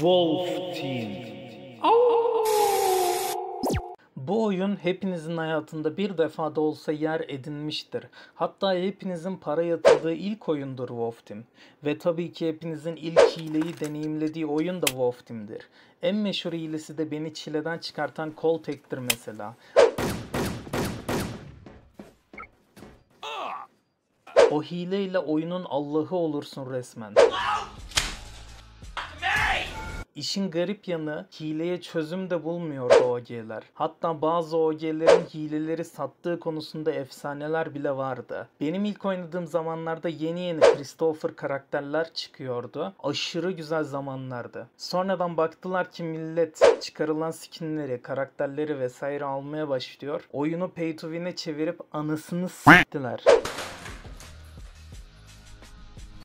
Wolf Team. Bu oyun hepinizin hayatında bir defa da olsa yer edinmiştir. Hatta hepinizin para yatırdığı ilk oyundur Wolf Team. Ve tabii ki hepinizin ilk hileyi deneyimlediği oyun da Wolf Team'dir. En meşhur hilesi de beni çileden çıkartan kol Coltec'tir mesela. O hileyle oyunun Allah'ı olursun resmen. İşin garip yanı hileye çözüm de bulmuyordu OG'ler. Hatta bazı OG'lerin hileleri sattığı konusunda efsaneler bile vardı. Benim ilk oynadığım zamanlarda yeni yeni Christopher karakterler çıkıyordu. Aşırı güzel zamanlardı. Sonradan baktılar ki millet çıkarılan skinleri, karakterleri vesaire almaya başlıyor. Oyunu pay to win'e çevirip anasını s**tiler.